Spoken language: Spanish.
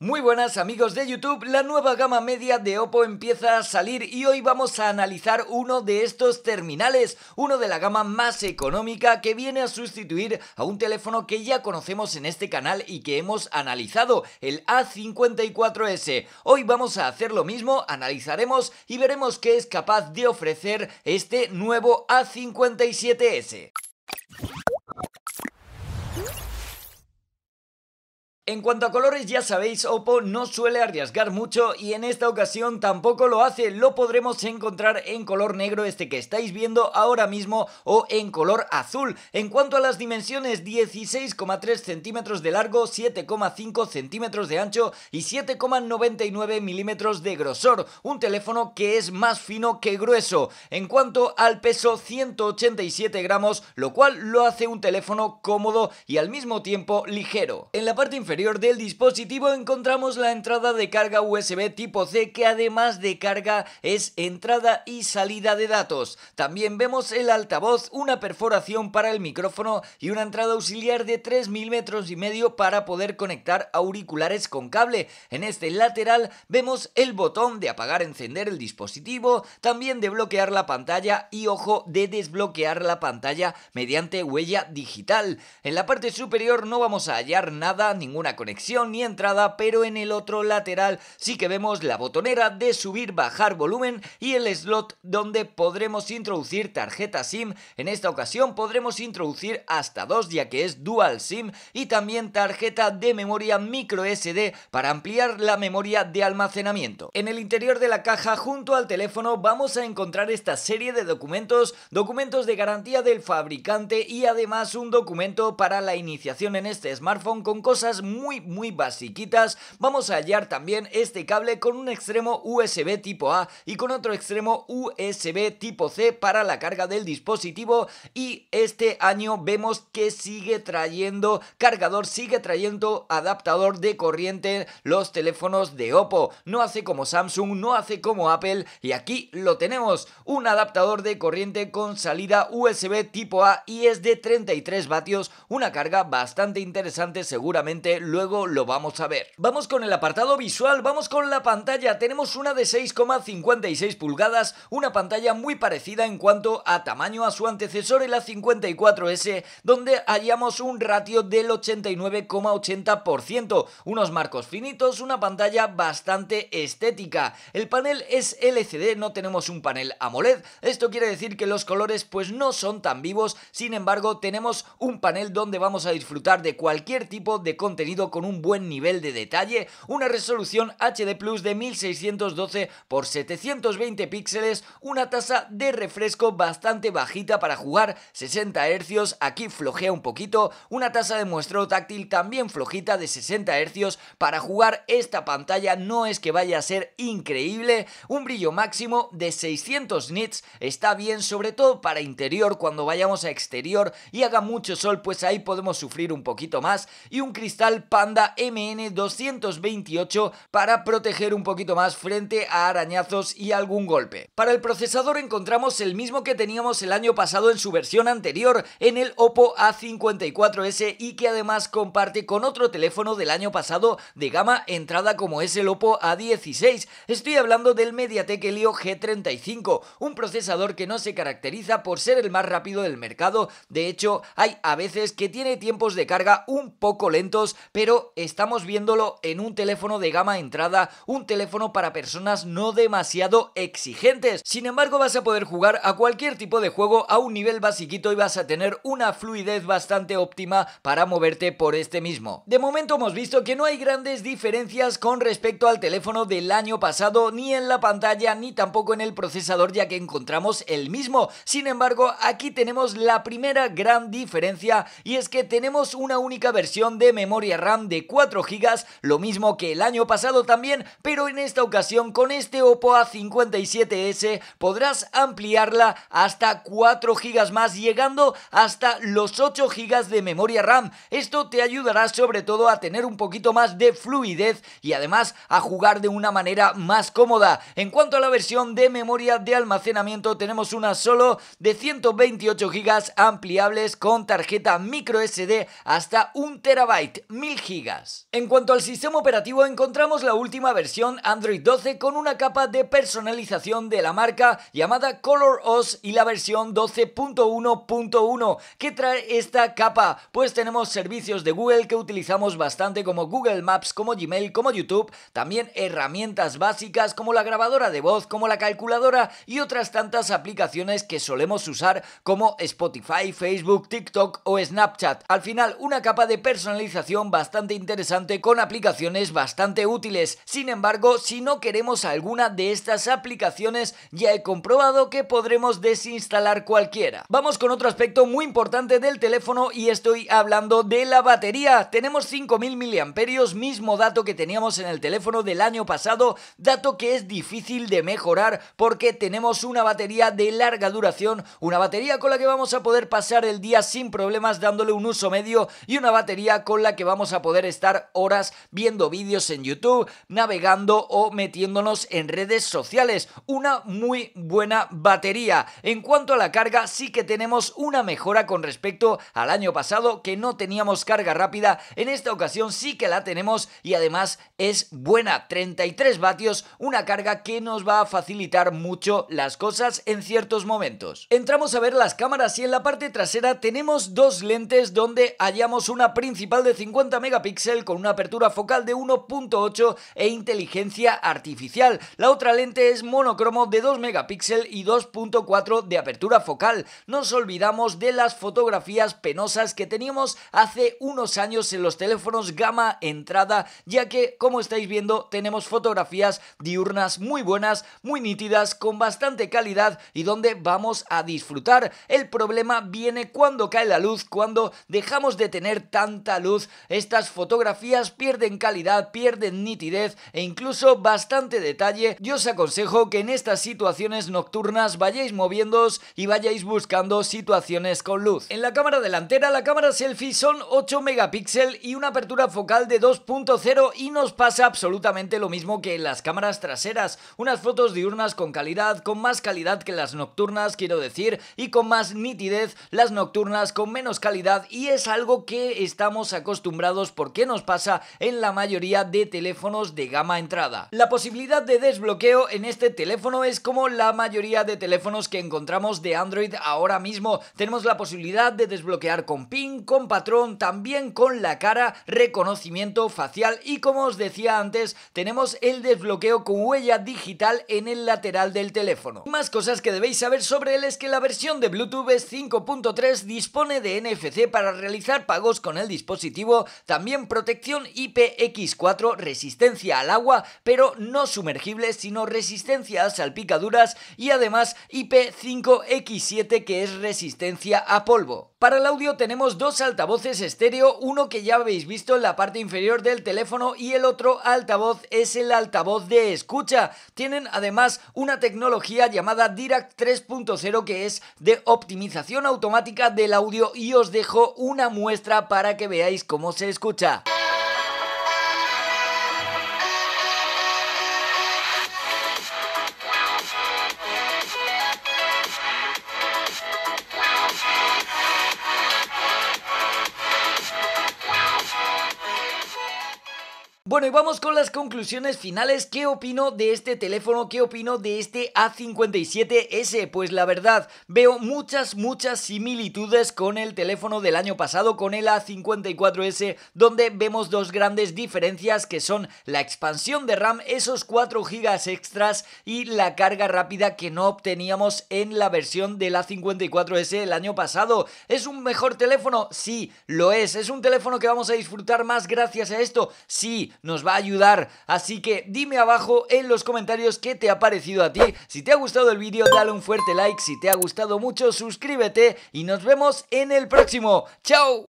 Muy buenas amigos de YouTube, la nueva gama media de Oppo empieza a salir y hoy vamos a analizar uno de estos terminales, uno de la gama más económica que viene a sustituir a un teléfono que ya conocemos en este canal y que hemos analizado, el A54S. Hoy vamos a hacer lo mismo, analizaremos y veremos qué es capaz de ofrecer este nuevo A57S. En cuanto a colores, ya sabéis, Oppo no suele arriesgar mucho y en esta ocasión tampoco lo hace. Lo podremos encontrar en color negro, este que estáis viendo ahora mismo, o en color azul. En cuanto a las dimensiones, 16,3 centímetros de largo, 7,5 centímetros de ancho y 7,99 milímetros de grosor. Un teléfono que es más fino que grueso. En cuanto al peso, 187 gramos, lo cual lo hace un teléfono cómodo y al mismo tiempo ligero. En la parte inferior del dispositivo encontramos la entrada de carga USB tipo C que además de carga es entrada y salida de datos. También vemos el altavoz, una perforación para el micrófono y una entrada auxiliar de 3 milímetros y medio para poder conectar auriculares con cable. En este lateral vemos el botón de apagar encender el dispositivo, también de bloquear la pantalla y ojo de desbloquear la pantalla mediante huella digital. En la parte superior no vamos a hallar nada, ninguna conexión ni entrada, pero en el otro lateral sí que vemos la botonera de subir, bajar volumen y el slot donde podremos introducir tarjeta SIM. En esta ocasión podremos introducir hasta dos ya que es dual SIM y también tarjeta de memoria micro SD para ampliar la memoria de almacenamiento. En el interior de la caja junto al teléfono vamos a encontrar esta serie de documentos, documentos de garantía del fabricante y además un documento para la iniciación en este smartphone con cosas muy muy muy basiquitas. Vamos a hallar también este cable con un extremo USB tipo A y con otro extremo USB tipo C para la carga del dispositivo y este año vemos que sigue trayendo cargador, sigue trayendo adaptador de corriente los teléfonos de Oppo. No hace como Samsung, no hace como Apple y aquí lo tenemos, un adaptador de corriente con salida USB tipo A y es de 33 vatios, una carga bastante interesante seguramente luego lo vamos a ver. Vamos con el apartado visual, vamos con la pantalla. Tenemos una de 6,56 pulgadas, una pantalla muy parecida en cuanto a tamaño a su antecesor, la 54S, donde hallamos un ratio del 89,80%, unos marcos finitos, una pantalla bastante estética. El panel es LCD, no tenemos un panel AMOLED, esto quiere decir que los colores pues no son tan vivos, sin embargo tenemos un panel donde vamos a disfrutar de cualquier tipo de contenido con un buen nivel de detalle una resolución HD Plus de 1612 x 720 píxeles, una tasa de refresco bastante bajita para jugar 60 hercios aquí flojea un poquito, una tasa de muestreo táctil también flojita de 60 hercios para jugar esta pantalla no es que vaya a ser increíble, un brillo máximo de 600 nits está bien sobre todo para interior cuando vayamos a exterior y haga mucho sol pues ahí podemos sufrir un poquito más y un cristal Panda MN228 para proteger un poquito más frente a arañazos y algún golpe. Para el procesador encontramos el mismo que teníamos el año pasado en su versión anterior, en el Oppo A54S y que además comparte con otro teléfono del año pasado de gama entrada como es el Oppo A16. Estoy hablando del MediaTek Helio G35, un procesador que no se caracteriza por ser el más rápido del mercado, de hecho hay a veces que tiene tiempos de carga un poco lentos pero estamos viéndolo en un teléfono de gama entrada, un teléfono para personas no demasiado exigentes. Sin embargo, vas a poder jugar a cualquier tipo de juego a un nivel basiquito y vas a tener una fluidez bastante óptima para moverte por este mismo. De momento hemos visto que no hay grandes diferencias con respecto al teléfono del año pasado, ni en la pantalla, ni tampoco en el procesador, ya que encontramos el mismo. Sin embargo, aquí tenemos la primera gran diferencia y es que tenemos una única versión de memoria RAM de 4 GB, lo mismo que el año pasado también, pero en esta ocasión con este Oppo A57s podrás ampliarla hasta 4 GB más, llegando hasta los 8 GB de memoria RAM. Esto te ayudará sobre todo a tener un poquito más de fluidez y además a jugar de una manera más cómoda. En cuanto a la versión de memoria de almacenamiento, tenemos una solo de 128 GB ampliables con tarjeta micro SD hasta 1 terabyte. Gigas. En cuanto al sistema operativo, encontramos la última versión Android 12 con una capa de personalización de la marca llamada Color y la versión 12.1.1 que trae esta capa, pues tenemos servicios de Google que utilizamos bastante como Google Maps, como Gmail, como YouTube, también herramientas básicas como la grabadora de voz, como la calculadora y otras tantas aplicaciones que solemos usar como Spotify, Facebook, TikTok o Snapchat. Al final, una capa de personalización bastante bastante interesante con aplicaciones bastante útiles. Sin embargo, si no queremos alguna de estas aplicaciones, ya he comprobado que podremos desinstalar cualquiera. Vamos con otro aspecto muy importante del teléfono y estoy hablando de la batería. Tenemos 5000 miliamperios, mismo dato que teníamos en el teléfono del año pasado, dato que es difícil de mejorar porque tenemos una batería de larga duración, una batería con la que vamos a poder pasar el día sin problemas dándole un uso medio y una batería con la que vamos a poder estar horas viendo vídeos en YouTube, navegando o metiéndonos en redes sociales. Una muy buena batería. En cuanto a la carga, sí que tenemos una mejora con respecto al año pasado, que no teníamos carga rápida. En esta ocasión sí que la tenemos y además es buena. 33 vatios, una carga que nos va a facilitar mucho las cosas en ciertos momentos. Entramos a ver las cámaras y en la parte trasera tenemos dos lentes donde hallamos una principal de 50 megapíxel con una apertura focal de 1.8 e inteligencia artificial. La otra lente es monocromo de 2 megapíxel y 2.4 de apertura focal. Nos olvidamos de las fotografías penosas que teníamos hace unos años en los teléfonos gama entrada, ya que como estáis viendo tenemos fotografías diurnas muy buenas, muy nítidas, con bastante calidad y donde vamos a disfrutar. El problema viene cuando cae la luz, cuando dejamos de tener tanta luz. Este estas fotografías pierden calidad, pierden nitidez e incluso bastante detalle, yo os aconsejo que en estas situaciones nocturnas vayáis moviéndoos y vayáis buscando situaciones con luz. En la cámara delantera, la cámara selfie son 8 megapíxeles y una apertura focal de 2.0 y nos pasa absolutamente lo mismo que en las cámaras traseras, unas fotos diurnas con calidad, con más calidad que las nocturnas, quiero decir, y con más nitidez las nocturnas con menos calidad y es algo que estamos acostumbrados por qué nos pasa en la mayoría de teléfonos de gama entrada. La posibilidad de desbloqueo en este teléfono es como la mayoría de teléfonos que encontramos de Android ahora mismo. Tenemos la posibilidad de desbloquear con PIN, con patrón, también con la cara, reconocimiento facial y como os decía antes, tenemos el desbloqueo con huella digital en el lateral del teléfono. Más cosas que debéis saber sobre él es que la versión de Bluetooth es 5.3 dispone de NFC para realizar pagos con el dispositivo también protección IPX4, resistencia al agua, pero no sumergible, sino resistencia a salpicaduras y además IP5X7 que es resistencia a polvo. Para el audio tenemos dos altavoces estéreo, uno que ya habéis visto en la parte inferior del teléfono y el otro altavoz es el altavoz de escucha. Tienen además una tecnología llamada Dirac 3.0 que es de optimización automática del audio y os dejo una muestra para que veáis cómo se escucha. Bueno, y vamos con las conclusiones finales. ¿Qué opino de este teléfono? ¿Qué opino de este A57S? Pues la verdad, veo muchas, muchas similitudes con el teléfono del año pasado, con el A54S, donde vemos dos grandes diferencias que son la expansión de RAM, esos 4 GB extras y la carga rápida que no obteníamos en la versión del A54S el año pasado. ¿Es un mejor teléfono? Sí, lo es. ¿Es un teléfono que vamos a disfrutar más gracias a esto? Sí nos va a ayudar. Así que dime abajo en los comentarios qué te ha parecido a ti. Si te ha gustado el vídeo, dale un fuerte like. Si te ha gustado mucho, suscríbete y nos vemos en el próximo. ¡Chao!